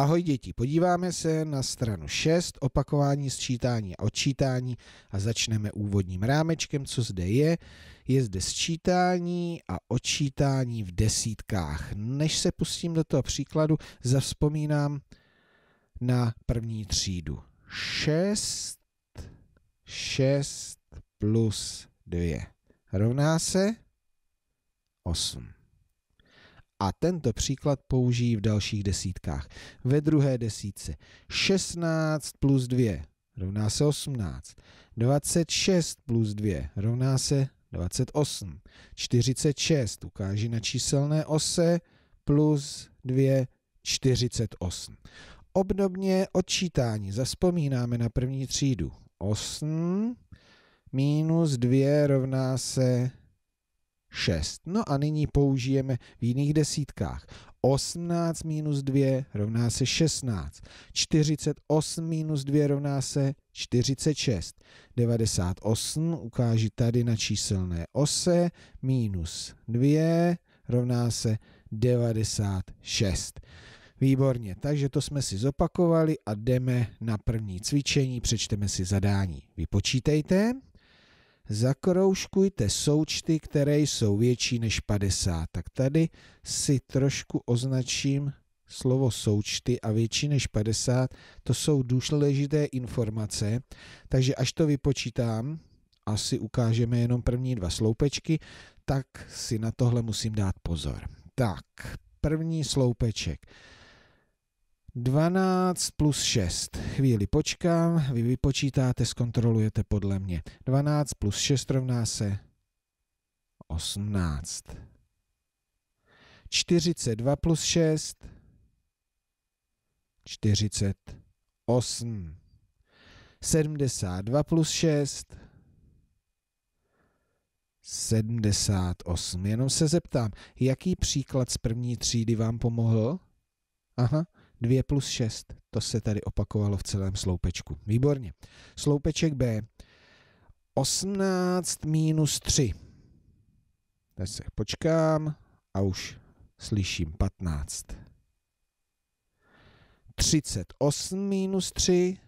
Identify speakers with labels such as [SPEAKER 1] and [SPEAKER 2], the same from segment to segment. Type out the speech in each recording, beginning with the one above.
[SPEAKER 1] Ahoj děti, podíváme se na stranu 6, opakování, sčítání a odčítání a začneme úvodním rámečkem, co zde je. Je zde sčítání a odčítání v desítkách. Než se pustím do toho příkladu, zavzpomínám na první třídu. 6, 6 plus 2 rovná se 8 a tento příklad použijí v dalších desítkách. Ve druhé desítce 16 plus 2 rovná se 18, 26 plus 2 rovná se 28, 46 ukáží na číselné ose plus 2, 48. Obdobně odčítání zaspomínáme na první třídu. 8 minus 2 rovná se 6. No a nyní použijeme v jiných desítkách. 18 minus 2 rovná se 16. 48 minus 2 rovná se 46. 98 ukáži tady na číselné ose. Minus 2 rovná se 96. Výborně, takže to jsme si zopakovali a jdeme na první cvičení, přečteme si zadání. Vypočítejte zakroužkujte součty, které jsou větší než 50. Tak tady si trošku označím slovo součty a větší než 50, to jsou důležité informace, takže až to vypočítám, asi ukážeme jenom první dva sloupečky, tak si na tohle musím dát pozor. Tak, první sloupeček. 12 plus 6. Chvíli počkám, vy vypočítáte, zkontrolujete podle mě. 12 plus 6 rovná se 18. 42 plus 6. 48. 72 plus 6. 78. Jenom se zeptám, jaký příklad z první třídy vám pomohl? Aha, 2 plus 6, to se tady opakovalo v celém sloupečku. Výborně. Sloupeček B, 18 minus 3. Teď se počkám a už slyším 15. 38 minus 3,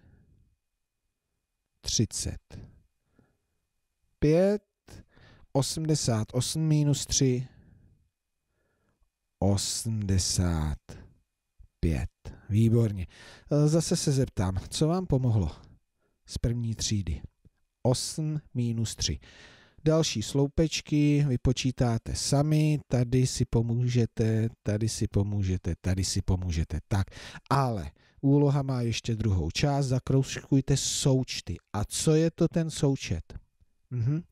[SPEAKER 1] 30. 5, 88 minus 3, 80. Pět. Výborně. E, zase se zeptám, co vám pomohlo z první třídy? 8 minus 3. Další sloupečky vypočítáte sami, tady si pomůžete, tady si pomůžete, tady si pomůžete, tak. Ale úloha má ještě druhou část, zakrouškujte součty. A co je to ten součet? Mhm.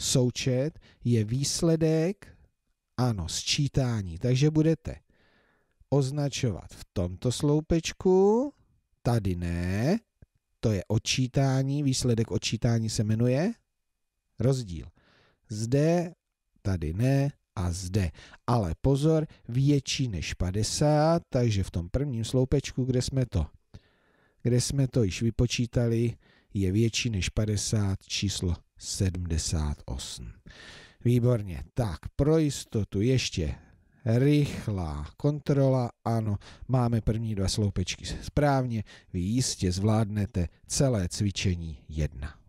[SPEAKER 1] Součet je výsledek, ano, sčítání, takže budete označovat v tomto sloupečku, tady ne, to je odčítání, výsledek odčítání se jmenuje rozdíl. Zde, tady ne a zde. Ale pozor, větší než 50, takže v tom prvním sloupečku, kde jsme to, kde jsme to již vypočítali, je větší než 50 číslo 78. Výborně, tak pro jistotu ještě rychlá kontrola, ano, máme první dva sloupečky správně, vy jistě zvládnete celé cvičení jedna.